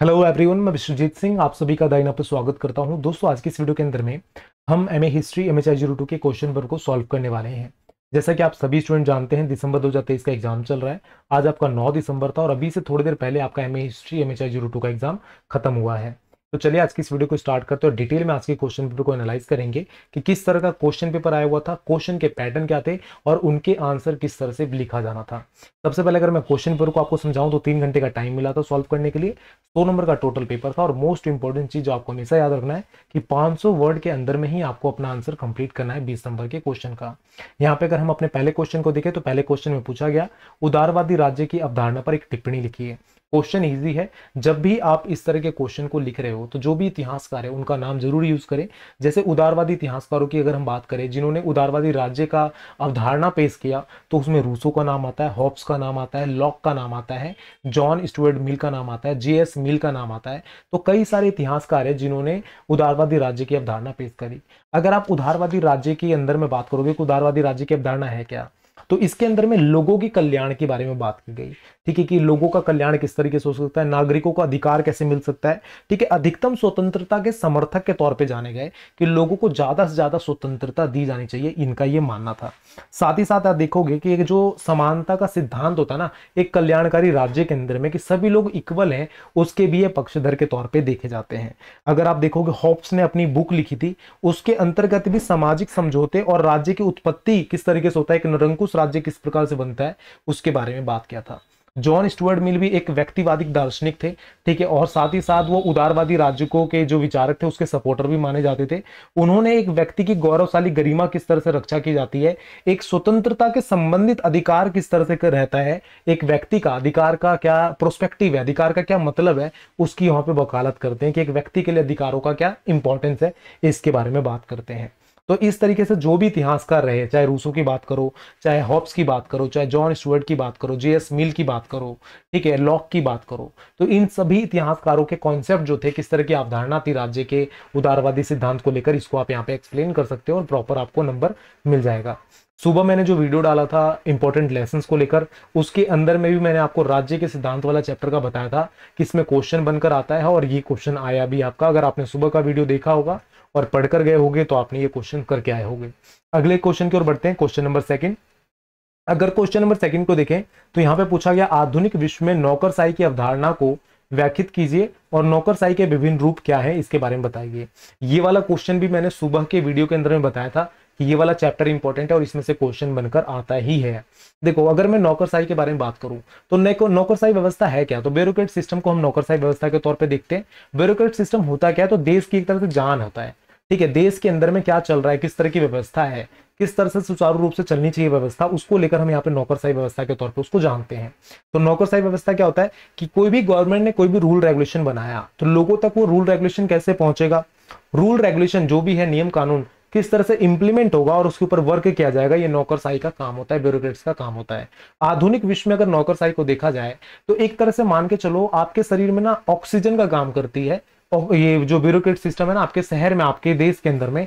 hello everyone मैं विश्वजीत सिंह आप सभी का दाइना पर स्वागत करता हूं दोस्तों आज की इस वीडियो के अंदर में हम M A history M H I zero two के क्वेश्चन नंबर को सॉल्व करने वाले हैं जैसा कि आप सभी स्टूडेंट जानते हैं दिसंबर 2023 का एग्जाम चल रहा है आज आपका 9 दिसंबर था और अभी से थोड़ी देर पहले आपका M A history M H I zero two का एग्जाम खत्म हुआ है तो चलिए आज की इस वीडियो को स्टार्ट करते हैं और डिटेल में आज के क्वेश्चन पेपर को एनालाइज करेंगे कि किस तरह का क्वेश्चन पेपर आया हुआ था क्वेश्चन के पैटर्न क्या थे और उनके आंसर किस तरह से लिखा जाना था सबसे पहले अगर मैं क्वेश्चन पेपर को आपको समझाऊं तो तीन घंटे का टाइम मिला था सॉल्व करने के लिए सौ नंबर का टोटल पेपर था और मोस्ट इंपॉर्टेंट चीज जो आपको हमेशा याद रखना है कि पांच वर्ड के अंदर में ही आपको अपना आंसर कंप्लीट करना है बीस नंबर के क्वेश्चन का यहाँ पे अगर हम अपने पहले क्वेश्चन को देखें तो पहले क्वेश्चन में पूछा गया उदारवादी राज्य की अवधारणा पर एक टिप्पणी लिखी है क्वेश्चन इजी है जब भी आप इस तरह के क्वेश्चन को लिख रहे हो तो जो भी इतिहासकार है उनका नाम जरूर यूज करें जैसे उदारवादी इतिहासकारों की अगर हम बात करें जिन्होंने उदारवादी राज्य का अवधारणा पेश किया तो उसमें रूसो का नाम आता है हॉब्स का नाम आता है लॉक का नाम आता है जॉन स्टूअर्ट मिल का नाम आता है जे एस मिल का नाम आता है तो कई सारे इतिहासकार है जिन्होंने उदारवादी राज्य की अवधारणा पेश करी अगर आप उदारवादी राज्य के अंदर में बात करोगे कि तो उदारवादी राज्य की अवधारणा है क्या तो इसके अंदर में लोगों के कल्याण के बारे में बात की गई ठीक है कि लोगों का कल्याण किस तरीके से हो सकता है नागरिकों को अधिकार कैसे मिल सकता है ठीक है अधिकतम स्वतंत्रता के समर्थक के तौर पर जाने गए कि लोगों को ज़्यादा से ज़्यादा स्वतंत्रता दी जानी चाहिए इनका यह मानना था साथ ही साथ आप देखोगे कि जो समानता का सिद्धांत होता है ना एक कल्याणकारी राज्य के अंदर में कि सभी लोग इक्वल हैं उसके भी ये पक्षधर के तौर पर देखे जाते हैं अगर आप देखोगे हॉप्स ने अपनी बुक लिखी थी उसके अंतर्गत भी सामाजिक समझौते और राज्य की उत्पत्ति किस तरीके से होता है एक निरंकुश राज्य किस प्रकार से बनता है उसके बारे में बात किया था जॉन स्टुअर्ट मिल भी एक व्यक्तिवादी दार्शनिक थे ठीक है और साथ ही साथ वो उदारवादी राज्यों के जो विचारक थे उसके सपोर्टर भी माने जाते थे उन्होंने एक व्यक्ति की गौरवशाली गरिमा किस तरह से रक्षा की जाती है एक स्वतंत्रता के संबंधित अधिकार किस तरह से रहता है एक व्यक्ति का अधिकार का क्या प्रोस्पेक्टिव है अधिकार का क्या मतलब है उसकी यहाँ पे वकालत करते हैं कि एक व्यक्ति के लिए अधिकारों का क्या इंपॉर्टेंस है इसके बारे में बात करते हैं तो इस तरीके से जो भी इतिहासकार रहे चाहे रूसो की बात करो चाहे हॉब्स की बात करो चाहे जॉन स्टूअर्ट की बात करो जे एस मिल की बात करो ठीक है लॉक की बात करो तो इन सभी इतिहासकारों के कॉन्सेप्ट जो थे किस तरह की अवधारणा थी राज्य के उदारवादी सिद्धांत को लेकर इसको आप यहाँ पे एक्सप्लेन कर सकते हो और प्रॉपर आपको नंबर मिल जाएगा सुबह मैंने जो वीडियो डाला था इंपॉर्टेंट लेसन को लेकर उसके अंदर में भी मैंने आपको राज्य के सिद्धांत वाला चैप्टर का बताया था कि इसमें क्वेश्चन बनकर आता है और ये क्वेश्चन आया भी आपका अगर आपने सुबह का वीडियो देखा होगा और पढ़कर गए होंगे तो आपने ये क्वेश्चन करके आए होंगे अगले क्वेश्चन की ओर बढ़ते हैं क्वेश्चन नंबर सेकंड अगर क्वेश्चन नंबर सेकंड को देखें तो यहाँ पे पूछा गया आधुनिक विश्व में नौकरशाही की अवधारणा को व्याख्यात कीजिए और नौकरशाही के विभिन्न रूप क्या है इसके बारे में बताइए ये वाला क्वेश्चन भी मैंने सुबह के वीडियो के अंदर में बताया था कि ये वाला चैप्टर इंपॉर्टेंट है और इसमें से क्वेश्चन बनकर आता ही है देखो अगर मैं नौकरशाही के बारे में बात करूं तो नौकरशाही व्यवस्था है क्या तो ब्यूरोक्रेट सिस्टम को हम नौकरशाही व्यवस्था के तौर पर देखते हैं ब्यूरोक्रेट सिस्टम होता क्या है तो देश की एक तरह से जान होता है ठीक है देश के अंदर में क्या चल रहा है किस तरह की व्यवस्था है किस तरह से सुचारू रूप से चलनी चाहिए व्यवस्था उसको लेकर हम यहाँ पे नौकरशाही व्यवस्था के तौर पे उसको जानते हैं तो नौकरशाही व्यवस्था क्या होता है कि कोई भी गवर्नमेंट ने कोई भी रूल रेगुलेशन बनाया तो लोगों तक वो रूल रेगुलेशन कैसे पहुंचेगा रूल रेगुलेशन जो भी है नियम कानून किस तरह से इंप्लीमेंट होगा और उसके ऊपर वर्क किया जाएगा ये नौकरशाही का काम होता है ब्यूरोक्रेट्स का काम होता है आधुनिक विश्व में अगर नौकरशाही को देखा जाए तो एक तरह से मान के चलो आपके शरीर में ना ऑक्सीजन का काम करती है ये जो ब्यूरोक्रेट सिस्टम है ना आपके शहर में आपके देश के अंदर में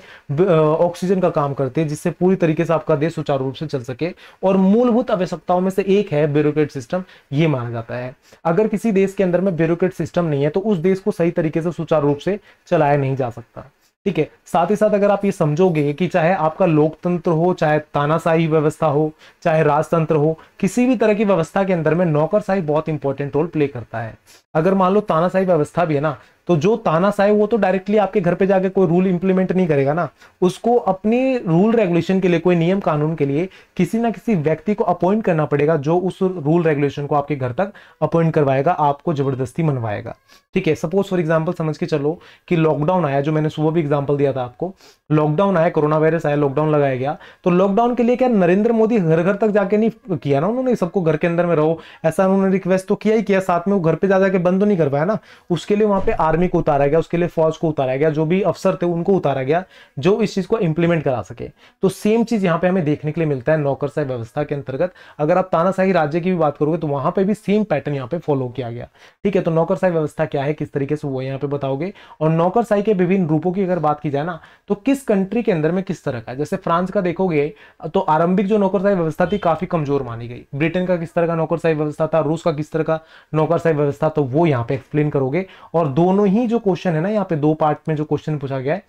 ऑक्सीजन का काम करती है जिससे पूरी तरीके से आपका देश सुचारू रूप से चल सके और मूलभूत आवश्यकताओं में से एक है ब्यूरोक्रेट सिस्टम ये माना जाता है अगर किसी देश के अंदर में ब्यूरोक्रेट सिस्टम नहीं है तो उस देश को सही तरीके से सुचारू रूप से चलाया नहीं जा सकता ठीक है साथ ही साथ अगर आप ये समझोगे कि चाहे आपका लोकतंत्र हो चाहे तानाशाही व्यवस्था हो चाहे राजतंत्र हो किसी भी तरह की व्यवस्था के अंदर में नौकरशाही बहुत इंपॉर्टेंट रोल प्ले करता है अगर मान लो तानाशाही व्यवस्था भी है ना तो जो तानाशाह है वो तो डायरेक्टली आपके घर पे जाके कोई रूल इंप्लीमेंट नहीं करेगा ना उसको अपने रूल रेगुलेशन के लिए कोई नियम कानून के लिए किसी ना किसी व्यक्ति को अपॉइंट करना पड़ेगा जो उस रूल रेगुलेशन को आपके घर तक अपॉइंट करवाएगा आपको जबरदस्ती मनवाएगा ठीक है सपोज फॉर एग्जाम्पल समझ के चलो कि लॉकडाउन आया जो मैंने सुबह भी एग्जाम्पल दिया था आपको लॉकडाउन आया कोरोना वायरस आया लॉकडाउन लगाया गया तो लॉकडाउन के लिए क्या नरेंद्र मोदी घर घर तक जाके नहीं किया ना उन्होंने सबको घर के अंदर में रहो ऐसा उन्होंने रिक्वेस्ट तो किया ही किया साथ में वो घर पे जा जाके बंद तो नहीं करवाया ना उसके लिए वहां पर आर्मी आर्मी को उतारा गया उसके लिए फौज को उतारा गया जो भी अफसर थे उनको उतारा गया जो इस चीज को इंप्लीमेंट करा सके तो सेम चीज यहाँ पे हमें देखने के लिए मिलता है नौकरशाही व्यवस्था के अंतर्गत अगर आप तानाशाही राज्य की भी बात करोगे तो वहां पर भी सेम पैटर्न यहाँ पे फॉलो किया गया ठीक है तो नौकरशाही व्यवस्था क्या है किस तरीके से वो यहाँ पे बताओगे और नौकरशाही के विभिन्न रूपों की अगर बात की जाए ना तो किस कंट्री के अंदर में किस तरह का जैसे फ्रांस का देखोगे तो आरंभिक जो नौकरशाही व्यवस्था थी काफी कमजोर मानी गई ब्रिटेन का किस तरह का नौकरशाही व्यवस्था था रूस का किस तरह का नौकरशाही व्यवस्था तो वो यहाँ पे एक्सप्लेन करोगे और दोनों दोनों ही जो क्वेश्चन है ना यहाँ पे दो पार्ट में जो क्वेश्चन पूछा गया है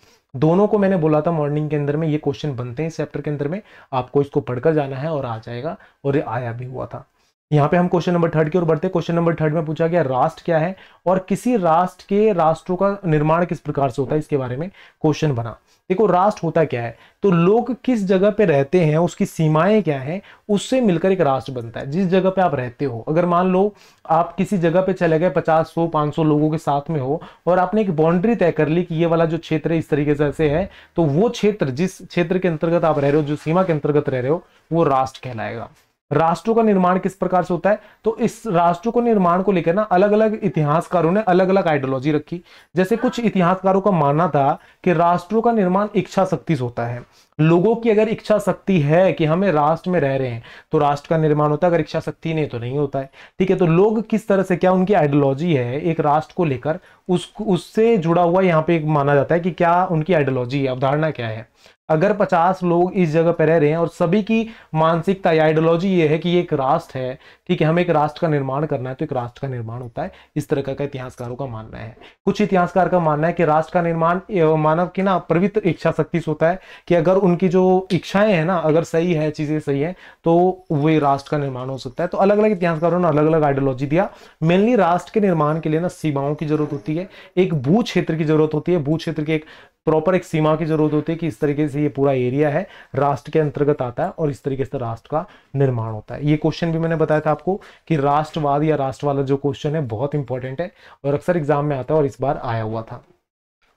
दोनों को मैंने बोला था मॉर्निंग के अंदर में ये क्वेश्चन बनते हैं इस चैप्टर के अंदर में आपको इसको पढ़कर जाना है और आ जाएगा और ये आया भी हुआ था यहाँ पे हम क्वेश्चन नंबर थर्ड की ओर बढ़ते हैं क्वेश्चन नंबर थर्ड में पूछा गया राष्ट्र क्या है और किसी राष्ट्र के राष्ट्रों का निर्माण किस प्रकार से होता है इसके बारे में क्वेश्चन बना देखो राष्ट्र होता क्या है तो लोग किस जगह पे रहते हैं उसकी सीमाएं क्या हैं उससे मिलकर एक राष्ट्र बनता है जिस जगह पे आप रहते हो अगर मान लो आप किसी जगह पे चले गए पचास सौ पाँच सौ लोगों के साथ में हो और आपने एक बाउंड्री तय कर ली कि ये वाला जो क्षेत्र इस तरीके से ऐसे है तो वो क्षेत्र जिस क्षेत्र के अंतर्गत आप रह रहे हो जो सीमा के अंतर्गत रह रहे हो वो राष्ट्र कहलाएगा राष्ट्रों का निर्माण किस प्रकार से होता है तो इस राष्ट्रों को निर्माण को लेकर ना अलग अलग इतिहासकारों ने अलग अलग आइडियोलॉजी रखी जैसे कुछ इतिहासकारों का मानना था कि राष्ट्रों का निर्माण इच्छा शक्ति से होता है लोगों की अगर इच्छा शक्ति है कि हमें राष्ट्र में रह रहे हैं तो राष्ट्र का निर्माण होता है अगर इच्छा शक्ति नहीं तो नहीं होता है ठीक है तो लोग किस तरह से क्या उनकी आइडियोलॉजी है एक राष्ट्र को लेकर उस उससे जुड़ा हुआ यहाँ पे माना जाता है कि क्या उनकी आइडियोलॉजी है अवधारणा क्या है अगर 50 लोग इस जगह पर रह रहे हैं और सभी की मानसिकता या आइडियोलॉजी ये है कि ये एक राष्ट्र है ठीक है हमें एक राष्ट्र का निर्माण करना है तो एक राष्ट्र का निर्माण होता है इस तरह का, इतिहासकारों का मानना है कुछ इतिहासकार का मानना है कि राष्ट्र का निर्माण मानव की ना पवित्र इच्छा शक्ति से होता है कि अगर उनकी जो इच्छाएं हैं ना अगर सही है चीज़ें सही है तो वे राष्ट्र का निर्माण हो सकता है तो अलग अलग इतिहासकारों ने अलग अलग आइडियोलॉजी दिया मेनली राष्ट्र के निर्माण के लिए ना सीमाओं की जरूरत होती है एक भू क्षेत्र की जरूरत होती है भू क्षेत्र की एक प्रॉपर एक सीमा की जरूरत होती है कि इस तरीके से ये पूरा एरिया है राष्ट्र के अंतर्गत आता है और इस तरीके से राष्ट्र का निर्माण होता है ये क्वेश्चन भी मैंने बताया था आपको कि राष्ट्रवाद या राष्ट्र वाला जो क्वेश्चन है बहुत इंपॉर्टेंट है और अक्सर एग्जाम में आता है और इस बार आया हुआ था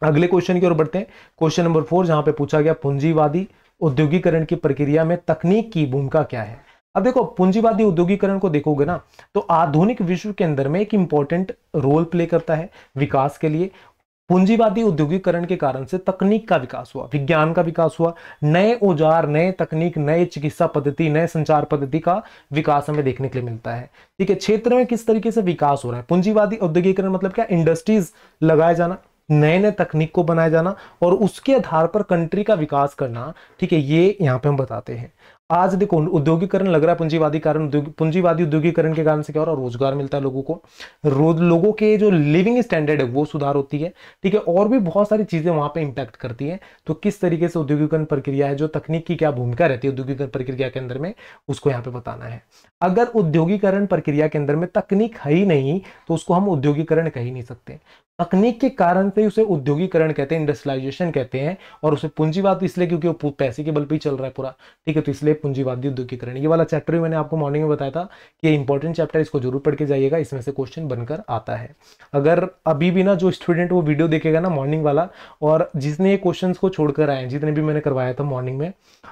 अगले क्वेश्चन की ओर बढ़ते हैं क्वेश्चन नंबर फोर जहां पे पूछा गया पूंजीवादी उद्योगीकरण की प्रक्रिया में तकनीक की भूमिका क्या है अब देखो पूंजीवादी उद्योगीकरण को देखोगे ना तो आधुनिक विश्व के अंदर में एक इंपॉर्टेंट रोल प्ले करता है विकास के लिए पूंजीवादी औद्योगिकरण के कारण से तकनीक का विकास हुआ विज्ञान का विकास हुआ नए औजार नए तकनीक नए चिकित्सा पद्धति नए संचार पद्धति का विकास हमें देखने के लिए मिलता है ठीक है क्षेत्र में किस तरीके से विकास हो रहा है पूंजीवादी औद्योगिकरण मतलब क्या इंडस्ट्रीज लगाए जाना नए नए तकनीक को बनाए जाना और उसके आधार पर कंट्री का विकास करना ठीक है ये यहाँ पे हम बताते हैं आज देखो उद्योगीकरण लग रहा है पूंजीवादी कारण पूंजीवादी उद्योगीकरण के कारण से क्या हो रहा है रोजगार मिलता है लोगों को रोज लोगों के जो लिविंग स्टैंडर्ड है वो सुधार होती है ठीक है और भी बहुत सारी चीज़ें वहां पे इंपैक्ट करती है तो किस तरीके से औद्योगिकरण प्रक्रिया है जो तकनीक की क्या भूमिका रहती है औद्योगिकरण प्रक्रिया के अंदर में उसको यहाँ पे बताना है अगर औद्योगिकरण प्रक्रिया के अंदर में तकनीक है ही नहीं तो उसको हम उद्योगीकरण कह ही नहीं सकते तकनीक के कारण से उसे उद्योगीकरण कहते हैं इंडस्ट्रियलाइजेशन कहते हैं और उसे पूंजीवाद इसलिए क्योंकि वो पैसे के बल पर ही चल रहा है पूरा ठीक है तो इसलिए पूंजीवादी उद्योगीकरण ये वाला चैप्टर भी मैंने आपको मॉर्निंग में बताया था कि ये इंपॉर्टेंट चैप्टर इसको जरूर पढ़ के जाइएगा इसमें से क्वेश्चन बनकर आता है अगर अभी भी ना जो स्टूडेंट वो वीडियो देखेगा ना मॉर्निंग वाला और जिसने ये क्वेश्चन को छोड़कर आए जितने भी मैंने करवाया था मॉर्निंग में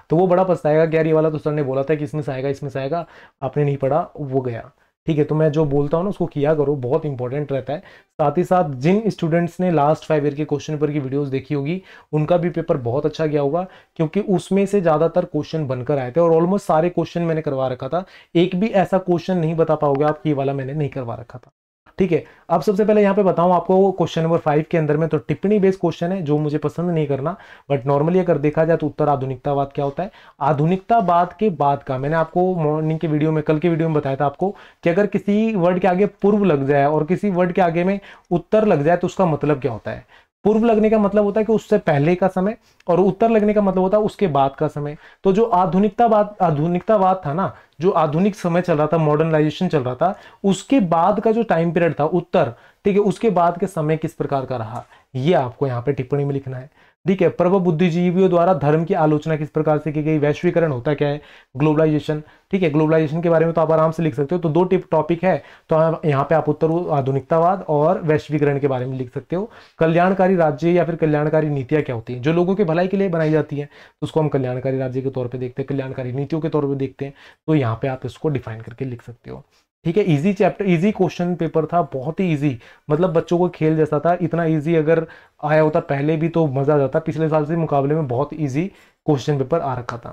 तो वो बड़ा पछताएगा कि यार ये वाला तो सर ने बोला था कि इसमें से आएगा इसमें से आएगा आपने नहीं पढ़ा वो गया ठीक है तो मैं जो बोलता हूँ ना उसको किया करो बहुत इंपॉर्टेंट रहता है साथ ही साथ जिन स्टूडेंट्स ने लास्ट फाइव ईयर के क्वेश्चन पेपर की वीडियोस देखी होगी उनका भी पेपर बहुत अच्छा गया होगा क्योंकि उसमें से ज़्यादातर क्वेश्चन बनकर आए थे और ऑलमोस्ट सारे क्वेश्चन मैंने करवा रखा था एक भी ऐसा क्वेश्चन नहीं बता पाओगे आप ये वाला मैंने नहीं करवा रखा था ठीक है अब सबसे पहले यहाँ पे बताऊँ आपको क्वेश्चन नंबर फाइव के अंदर में तो टिप्पणी बेस्ड क्वेश्चन है जो मुझे पसंद नहीं करना बट नॉर्मली अगर देखा जाए तो उत्तर आधुनिकतावाद क्या होता है आधुनिकतावाद के बाद का मैंने आपको मॉर्निंग के वीडियो में कल के वीडियो में बताया था आपको कि अगर किसी वर्ड के आगे पूर्व लग जाए और किसी वर्ड के आगे में उत्तर लग जाए तो उसका मतलब क्या होता है पूर्व लगने का मतलब होता है कि उससे पहले का समय और उत्तर लगने का मतलब होता है उसके बाद का समय तो जो आधुनिकतावाद आधुनिकतावाद था ना जो आधुनिक समय चल रहा था मॉडर्नाइजेशन चल रहा था उसके बाद का जो टाइम पीरियड था उत्तर ठीक है उसके बाद के समय किस प्रकार का रहा ये आपको यहाँ पे टिप्पणी में लिखना है ठीक है प्रभ बुद्धिजीवियों द्वारा धर्म की आलोचना किस प्रकार से की गई वैश्वीकरण होता क्या है ग्लोबलाइजेशन ठीक है ग्लोबलाइजेशन के बारे में तो आप आराम से लिख सकते हो तो दो टिप टॉपिक है तो यहाँ पे आप उत्तर आधुनिकतावाद और वैश्वीकरण के बारे में लिख सकते हो कल्याणकारी राज्य या फिर कल्याणकारी नीतियाँ क्या होती हैं जो लोगों के भलाई के लिए बनाई जाती है तो उसको हम कल्याणकारी राज्य के तौर पर देखते हैं कल्याणकारी नीतियों के तौर पर देखते हैं तो यहाँ पे आप इसको डिफाइन करके लिख सकते हो ठीक है easy chapter easy question paper था बहुत ही इजी मतलब बच्चों को खेल जैसा था इतना इजी अगर आया होता पहले भी तो मज़ा आ जाता पिछले साल से मुकाबले में बहुत इजी क्वेश्चन पेपर आ रखा था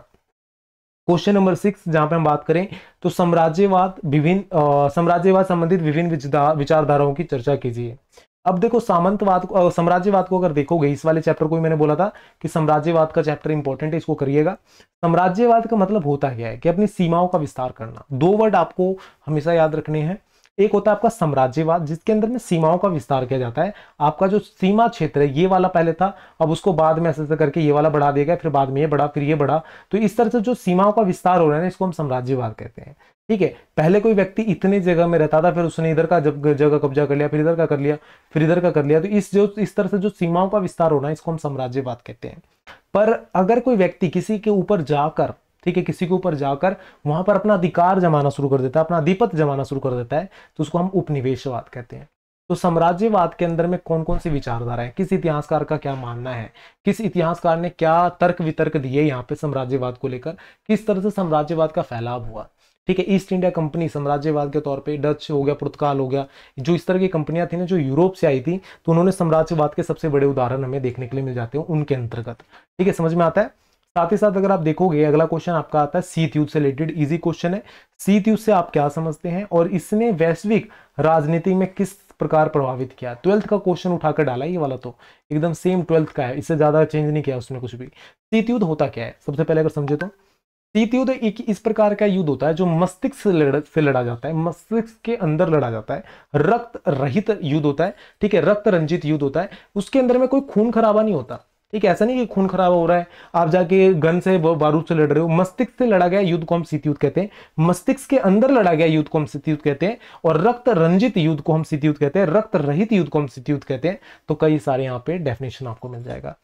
क्वेश्चन नंबर सिक्स जहां पे हम बात करें तो साम्राज्यवाद विभिन्न साम्राज्यवाद संबंधित विभिन्न विचारधाराओं की चर्चा कीजिए अब देखो सामंतवाद को साम्राज्यवाद को अगर देखोगे इस वाले चैप्टर को भी मैंने बोला था कि साम्राज्यवाद का चैप्टर इंपॉर्टेंट है इसको करिएगा साम्राज्यवाद का मतलब होता क्या है कि अपनी सीमाओं का विस्तार करना दो वर्ड आपको हमेशा याद रखने हैं एक होता है आपका साम्राज्यवाद जिसके अंदर में सीमाओं का विस्तार किया जाता है आपका जो सीमा क्षेत्र है ये वाला पहले था अब उसको बाद में ऐसे करके ये वाला बढ़ा दिया गया फिर बाद में ये बढ़ा फिर ये बढ़ा तो इस तरह से जो सीमाओं का विस्तार हो रहा है ना इसको हम साम्राज्यवाद कहते हैं ठीक है पहले कोई व्यक्ति इतनी जगह में रहता था फिर उसने इधर का जगह कब्जा कर लिया फिर इधर का कर लिया फिर इधर का कर लिया तो इस जो इस तरह से जो सीमाओं का विस्तार होना इसको हम साम्राज्यवाद कहते हैं पर अगर कोई व्यक्ति किसी के ऊपर जाकर ठीक है किसी के ऊपर जाकर वहां पर अपना अधिकार जमाना शुरू कर देता है अपना अधिपत जमाना शुरू कर देता है तो उसको हम उपनिवेशवाद कहते हैं तो साम्राज्यवाद के अंदर में कौन कौन सी विचारधारा है किस इतिहासकार का क्या मानना है किस इतिहासकार ने क्या तर्क वितर्क दिए यहाँ पे साम्राज्यवाद को लेकर किस तरह से साम्राज्यवाद का फैलाव हुआ ठीक है ईस्ट इंडिया कंपनी साम्राज्यवाद के तौर पे डच हो गया पुर्तगाल हो गया जो इस तरह की कंपनियां थी ना जो यूरोप से आई थी तो उन्होंने साम्राज्यवाद के सबसे बड़े उदाहरण हमें देखने के लिए मिल जाते हैं उनके अंतर्गत ठीक है समझ में आता है साथ ही साथ अगर आप देखोगे अगला क्वेश्चन आपका आता है सीत युद्ध से रिलेटेड इजी क्वेश्चन है सीत युद्ध से आप क्या समझते हैं और इसने वैश्विक राजनीति में किस प्रकार प्रभावित किया ट्वेल्थ का क्वेश्चन उठाकर डाला ये वाला तो एकदम सेम ट्वेल्थ का है इससे ज्यादा चेंज नहीं किया उसने कुछ भी सीत युद्ध होता क्या है सबसे पहले अगर समझे तो युद्ध एक इस प्रकार का युद्ध होता है जो मस्तिष्क से लड़ से लड़ा जाता है मस्तिष्क के अंदर लड़ा जाता है रक्त रहित युद्ध होता है ठीक है रक्त रंजित युद्ध होता है उसके अंदर में कोई खून खराबा नहीं होता ठीक है ऐसा नहीं कि खून खराबा हो रहा है आप जाके गन से बारूद से लड़ रहे हो मस्तिष्क से लड़ा गया युद्ध को हम सीत युद्ध कहते हैं मस्तिष्क के अंदर लड़ा गया युद्ध को हम सीत युद्ध कहते हैं और रक्त रंजित युद्ध को हम सीत युद्ध कहते हैं रक्त रहित युद्ध को हम सीत युद्ध कहते हैं तो कई सारे यहाँ पे डेफिनेशन आपको मिल जाएगा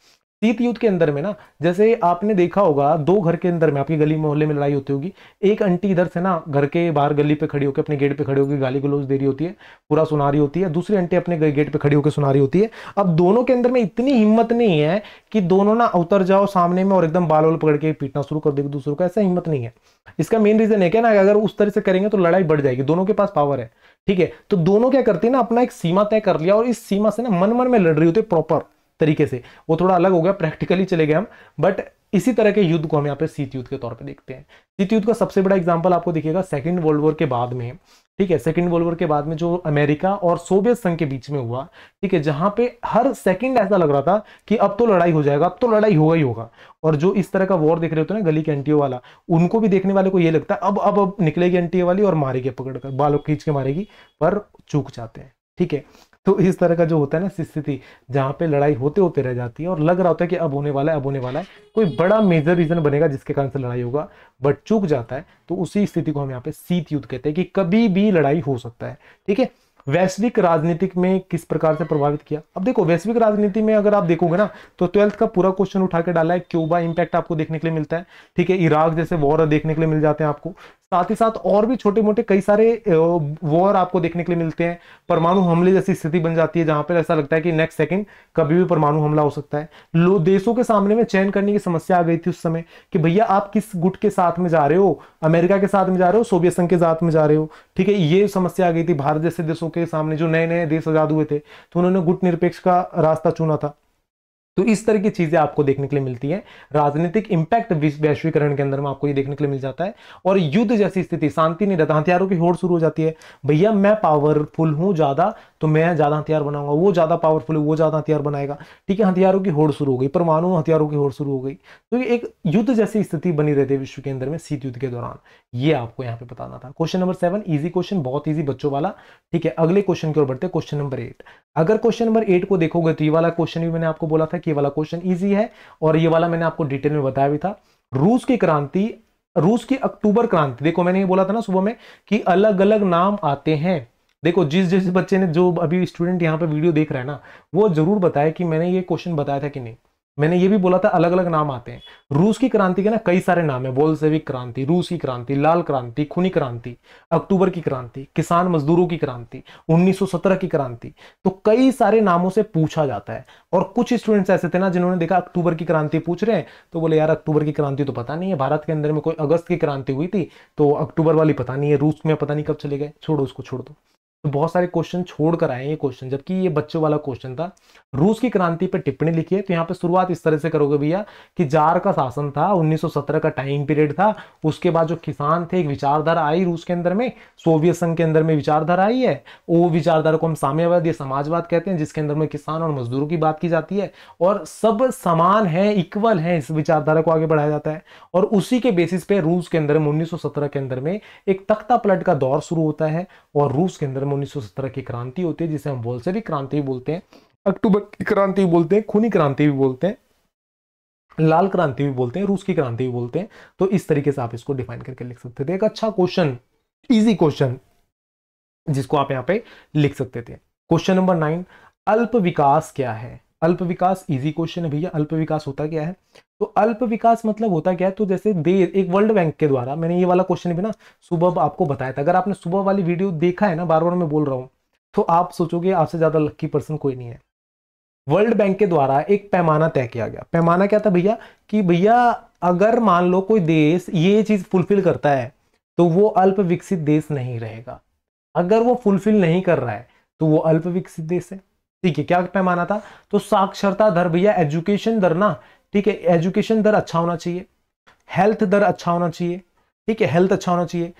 शीत युद्ध के अंदर में ना जैसे आपने देखा होगा दो घर के अंदर में आपकी गली मोहल्ले में लड़ाई होती होगी एक आंटी इधर से ना घर के बाहर गली पे खड़ी होकर अपने गेट पे खड़ी होगी गाली गलोज दे रही होती है पूरा सुना रही होती है दूसरी आंटी अपने गेट पे खड़ी होकर सुना रही होती है अब दोनों के अंदर में इतनी हिम्मत नहीं है कि दोनों ना उतर जाओ सामने में और एकदम बाल वाल पकड़ के पीटना शुरू कर दे दूसरों का ऐसा हिम्मत नहीं है इसका मेन रीजन है क्या ना अगर उस तरह से करेंगे तो लड़ाई बढ़ जाएगी दोनों के पास पावर है ठीक है तो दोनों क्या करती है ना अपना एक सीमा तय कर लिया और इस सीमा से ना मन मन में लड़ रही होती है प्रॉपर तरीके से वो थोड़ा अलग हो गया प्रैक्टिकली चले गए हम बट इसी तरह के युद्ध को हम यहाँ पे शीत युद्ध के तौर पे देखते हैं शीत युद्ध का सबसे बड़ा एग्जाम्पल आपको दिखेगा सेकंड वर्ल्ड वॉर के बाद में ठीक है सेकंड वर्ल्ड वॉर के बाद में जो अमेरिका और सोवियत संघ के बीच में हुआ ठीक है जहां पे हर सेकंड ऐसा लग रहा था कि अब तो लड़ाई हो जाएगा अब तो लड़ाई होगा ही होगा और जो इस तरह का वॉर देख रहे होते ना गली के एनटीओ वाला उनको भी देखने वाले को ये लगता है अब अब अब निकलेगी एनटीओ वाली और मारेगी पकड़कर बालों खींच के मारेगी पर चूक जाते हैं ठीक है तो इस तरह का जो होता है ना स्थिति जहाँ पे लड़ाई होते होते रह जाती है और लग रहा होता है कि अब होने वाला है अब होने वाला है कोई बड़ा मेजर रीजन बनेगा जिसके कारण से लड़ाई होगा बट चूक जाता है तो उसी स्थिति को हम यहाँ पे सीत युद्ध कहते हैं कि कभी भी लड़ाई हो सकता है ठीक है वैश्विक राजनीतिक में किस प्रकार से प्रभावित किया अब देखो वैश्विक राजनीति में अगर आप देखोगे ना तो ट्वेल्थ का पूरा क्वेश्चन उठा के डाला है क्यूबा इंपैक्ट आपको देखने के लिए मिलता है ठीक है इराक जैसे वॉर देखने के लिए मिल जाते हैं आपको साथ ही साथ और भी छोटे मोटे कई सारे वॉर आपको देखने के लिए मिलते हैं परमाणु हमले जैसी स्थिति बन जाती है जहां पर ऐसा लगता है कि नेक्स्ट सेकंड कभी भी परमाणु हमला हो सकता है देशों के सामने में चयन करने की समस्या आ गई थी उस समय कि भैया आप किस गुट के साथ में जा रहे हो अमेरिका के साथ में जा रहे हो सोवियत संघ के साथ में जा रहे हो ठीक है ये समस्या आ गई थी भारत जैसे देशों के सामने जो नए नए देश आजाद हुए थे तो उन्होंने गुट निरपेक्ष का रास्ता चुना था तो इस तरह की चीज़ें आपको देखने के लिए मिलती है राजनीतिक इंपैक्ट वैश्वीकरण के अंदर में आपको ये देखने के लिए मिल जाता है और युद्ध जैसी स्थिति शांति नहीं रहता हथियारों की होड़ शुरू हो जाती है भैया मैं पावरफुल हूं ज़्यादा तो मैं ज़्यादा हथियार बनाऊंगा वो ज़्यादा पावरफुल है वो ज़्यादा हथियार बनाएगा ठीक है हथियारों की होड़ शुरू हो गई परमाणु हथियारों की होड़ शुरू हो गई तो एक युद्ध जैसी स्थिति बनी रहती है विश्व के अंदर में शीत युद्ध के दौरान ये आपको यहाँ पे बताना था question number seven easy question बहुत ईजी बच्चों वाला ठीक है अगले क्वेश्चन की ओर बढ़ते क्वेश्चन नंबर एट अगर क्वेश्चन नंबर एट को देखोगे तो ये वाला क्वेश्चन भी मैंने आपको बोला था कि ये वाला क्वेश्चन ईजी है और ये वाला मैंने आपको डिटेल में बताया भी था रूस की क्रांति रूस की अक्टूबर क्रांति देखो मैंने ये बोला था ना सुबह में कि अलग अलग नाम आते हैं देखो जिस जिस बच्चे ने जो अभी स्टूडेंट यहाँ पे वीडियो देख रहा है ना वो जरूर बताए कि मैंने ये क्वेश्चन बताया था कि नहीं मैंने ये भी बोला था अलग अलग नाम आते हैं रूस की क्रांति के ना कई सारे नाम है बोलसेविक क्रांति रूस की क्रांति लाल क्रांति खूनी क्रांति अक्टूबर की क्रांति किसान मजदूरों की क्रांति 1917 की क्रांति तो कई सारे नामों से पूछा जाता है और कुछ स्टूडेंट्स ऐसे थे ना जिन्होंने देखा अक्टूबर की क्रांति पूछ रहे हैं तो बोले यार अक्टूबर की क्रांति तो पता नहीं है भारत के अंदर में कोई अगस्त की क्रांति हुई थी तो अक्टूबर वाली पता नहीं है रूस में पता नहीं कब चले गए छोड़ो उसको छोड़ दो तो बहुत सारे क्वेश्चन छोड़ कर आए ये क्वेश्चन जबकि ये बच्चों वाला क्वेश्चन था रूस की क्रांति पर टिप्पणी लिखी है तो यहाँ पे शुरुआत इस तरह से करोगे भैया कि जार का शासन था 1917 का टाइम पीरियड था उसके बाद जो किसान थे एक विचारधारा आई रूस के अंदर में सोवियत संघ के अंदर में विचारधारा आई है वो विचारधारा को हम साम्यवाद या समाजवाद कहते हैं जिसके अंदर में किसान और मजदूरों की बात की जाती है और सब समान है इक्वल है इस विचारधारा को आगे बढ़ाया जाता है और उसी के बेसिस पे रूस के अंदर में उन्नीस के अंदर में एक तख्ता पलट का दौर शुरू होता है और रूस के अंदर में हम 1917 की क्रांति होती है जिसे हम वोल्सरी क्रांति बोलते हैं अक्टूबर की क्रांति भी बोलते हैं खूनी क्रांति भी बोलते हैं लाल क्रांति भी बोलते हैं रूस की क्रांति भी बोलते हैं तो इस तरीके से आप इसको डिफाइन करके लिख सकते थे एक अच्छा क्वेश्चन इजी क्वेश्चन जिसको आप यहाँ पे लिख सकते थे क्वेश्चन नंबर नाइन अल्प विकास क्या है अल्प विकास इजी क्वेश्चन है भैया अल्प विकास होता क्या है तो अल्प विकास मतलब होता क्या है तो जैसे देर एक वर्ल्ड बैंक के द्वारा मैंने ये वाला क्वेश्चन भी ना सुबह आपको बताया था अगर आपने सुबह वाली वीडियो देखा है ना बार बार मैं बोल रहा हूँ तो आप सोचोगे आपसे ज़्यादा लक्की पर्सन कोई नहीं है वर्ल्ड बैंक के द्वारा एक पैमाना तय किया गया पैमाना क्या था भैया कि भैया अगर मान लो कोई देश ये चीज़ फुलफिल करता है तो वो अल्प विकसित देश नहीं रहेगा अगर वो फुलफिल नहीं कर रहा है तो वो अल्प विकसित देश है ठीक है क्या पैमाना था तो साक्षरता दर भैया एजुकेशन दर ना ठीक है एजुकेशन दर अच्छा होना चाहिए हेल्थ दर अच्छा होना चाहिए ठीक है हेल्थ अच्छा होना चाहिए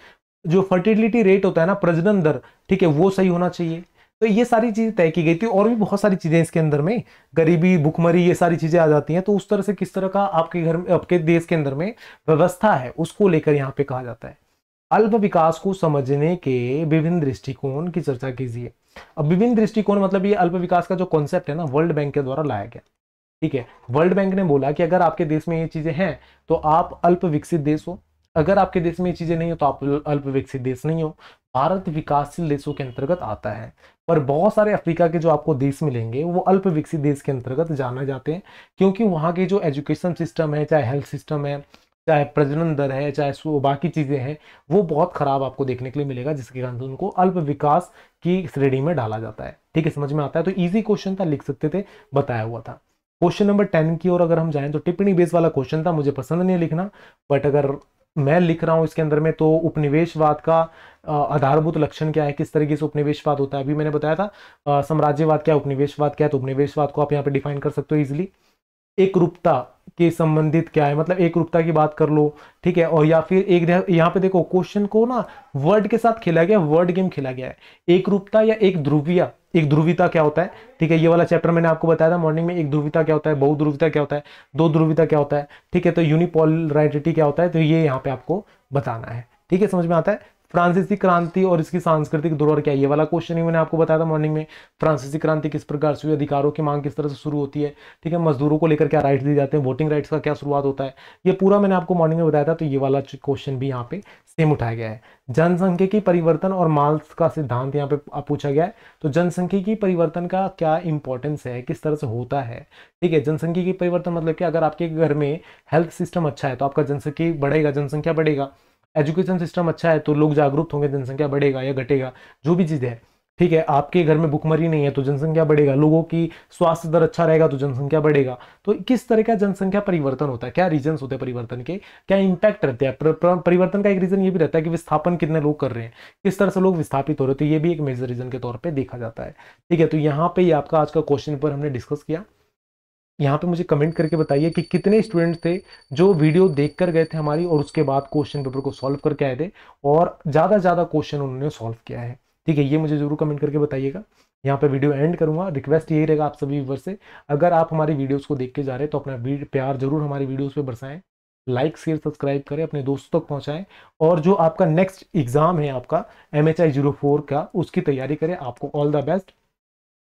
जो फर्टिलिटी रेट होता है ना प्रजनन दर ठीक है वो सही होना चाहिए तो ये सारी चीज़ें तय की गई थी और भी बहुत सारी चीज़ें इसके अंदर में गरीबी भुखमरी ये सारी चीज़ें आ जाती हैं तो उस तरह से किस तरह का आपके घर में आपके देश के अंदर में व्यवस्था है उसको लेकर यहाँ पे कहा जाता है अल्प विकास को समझने के विभिन्न दृष्टिकोण की चर्चा कीजिए अब विभिन्न दृष्टिकोण मतलब ये अल्प विकास का जो कॉन्सेप्ट है ना वर्ल्ड बैंक के द्वारा लाया गया ठीक है वर्ल्ड बैंक ने बोला कि अगर आपके देश में ये चीजें हैं तो आप अल्प विकसित देश हो अगर आपके देश में ये चीजें नहीं हो तो आप अल्प विकसित देश नहीं हो भारत विकासशील देशों के अंतर्गत आता है पर बहुत सारे अफ्रीका के जो आपको देश मिलेंगे वो अल्प विकसित देश के अंतर्गत जाना जाते हैं क्योंकि वहाँ के जो एजुकेशन सिस्टम है चाहे हेल्थ सिस्टम है चाहे प्रजनन दर है चाहे वो बाकी चीज़ें हैं वो बहुत ख़राब आपको देखने के लिए मिलेगा जिसके कारण से उनको अल्प विकास की श्रेणी में डाला जाता है ठीक है समझ में आता है तो ईजी क्वेश्चन था लिख सकते थे बताया हुआ था क्वेश्चन नंबर टेन की ओर अगर हम जाएं तो टिप्पणी बेस वाला क्वेश्चन था मुझे पसंद नहीं लिखना बट अगर मैं लिख रहा हूँ इसके अंदर में तो उपनिवेशवाद का आधारभूत लक्षण क्या है किस तरीके से उपनिवेशवाद होता है अभी मैंने बताया था साम्राज्यवाद क्या उपनिवेशवाद क्या है तो उपनिवेशवाद को आप यहाँ पे डिफाइन कर सकते हो इजिली एक रूपता के संबंधित क्या है मतलब एक रूपता की बात कर लो ठीक है और या फिर एक यहाँ पे देखो क्वेश्चन को ना वर्ड के साथ खेला गया वर्ड गेम खेला गया है एक रूपता या एक ध्रुविया एक ध्रुविता क्या होता है ठीक है ये वाला चैप्टर मैंने आपको बताया था मॉर्निंग में एक ध्रुविता क्या होता है बहु ध्रुविता क्या होता है दो ध्रुविता क्या होता है ठीक है तो यूनिपोलराइडिटी क्या होता है तो ये यहाँ पे आपको बताना है ठीक है समझ में आता है फ्रांसीसी क्रांति और इसकी सांस्कृतिक धरोहर क्या है ये वाला क्वेश्चन ही मैंने आपको बताया था मॉर्निंग में फ्रांसीसी क्रांति किस प्रकार से हुई अधिकारों की मांग किस तरह से शुरू होती है ठीक है मजदूरों को लेकर क्या राइट्स दिए जाते हैं वोटिंग राइट्स का क्या शुरुआत होता है ये पूरा मैंने आपको मॉर्निंग में बताया था तो ये वाला क्वेश्चन भी यहाँ पे सेम उठाया गया है जनसंख्या की परिवर्तन और माल्स का सिद्धांत यहाँ पे पूछा गया है तो जनसंख्या की परिवर्तन का क्या इंपॉर्टेंस है किस तरह से होता है ठीक है जनसंख्या की परिवर्तन मतलब कि अगर आपके घर में हेल्थ सिस्टम अच्छा है तो आपका जनसंख्या बढ़ेगा जनसंख्या बढ़ेगा एजुकेशन सिस्टम अच्छा है तो लोग जागरूक होंगे जनसंख्या बढ़ेगा या घटेगा जो भी चीज़ है ठीक है आपके घर में भुखमरी नहीं है तो जनसंख्या बढ़ेगा लोगों की स्वास्थ्य दर अच्छा रहेगा तो जनसंख्या बढ़ेगा तो किस तरह का जनसंख्या परिवर्तन होता है क्या रीजन होते हैं परिवर्तन के क्या इंपैक्ट रहते हैं परिवर्तन का एक रीजन ये भी रहता है कि विस्थापन कितने लोग कर रहे हैं किस तरह से लोग विस्थापित हो रहे हैं तो ये भी एक मेजर रीजन के तौर पर देखा जाता है ठीक है तो यहाँ पे आपका आज का क्वेश्चन पर हमने डिस्कस किया यहाँ पे मुझे कमेंट करके बताइए कि कितने स्टूडेंट थे जो वीडियो देख कर गए थे हमारी और उसके बाद क्वेश्चन पेपर को सॉल्व करके आए थे और ज़्यादा ज़्यादा क्वेश्चन उन्होंने सॉल्व किया है ठीक है ये मुझे जरूर कमेंट करके बताइएगा यहाँ पे वीडियो एंड करूँगा रिक्वेस्ट यही रहेगा आप सभी व्यूवर से अगर आप हमारी वीडियोज को देख के जा रहे तो अपना प्यार जरूर हमारी वीडियोज पे बरसाएं लाइक शेयर सब्सक्राइब करें अपने दोस्तों तक पहुँचाएँ और जो आपका नेक्स्ट एग्ज़ाम है आपका M H I zero four का उसकी तैयारी करें आपको ऑल द बेस्ट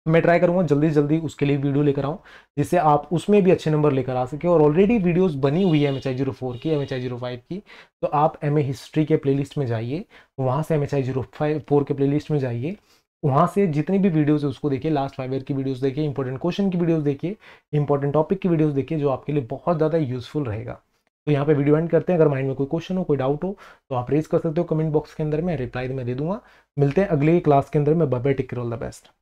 मैं ट्राई करूँगा जल्दी जल्दी उसके लिए वीडियो लेकर आऊँ जिससे आप उसमें भी अच्छे नंबर लेकर आ सके और ऑलरेडी वीडियोस बनी हुई है M H I zero four की M H I zero five की तो आप एम ए हिस्ट्री के प्लेलिस्ट में जाइए वहाँ से M H I zero five four के प्लेलिस्ट में जाइए वहाँ से जितनी भी वीडियोज़ है उसको देखिए लास्ट फाइव ईयर की वीडियोज देखिए इंपॉर्टेंट क्वेश्चन की वीडियोज देखिए इंपॉर्टेंट टॉपिक की वीडियोज देखिए जो आपके लिए बहुत ज़्यादा यूजफुल रहेगा तो यहाँ पे वीडियो एंड करते हैं अगर माइंड में कोई क्वेश्चन हो कोई डाउट हो तो आप रेज कर सकते हो कमेंट बॉक्स के अंदर मैं रिप्लाई मैं दे दूंगा मिलते हैं अगले क्लास के अंदर में bye take all the best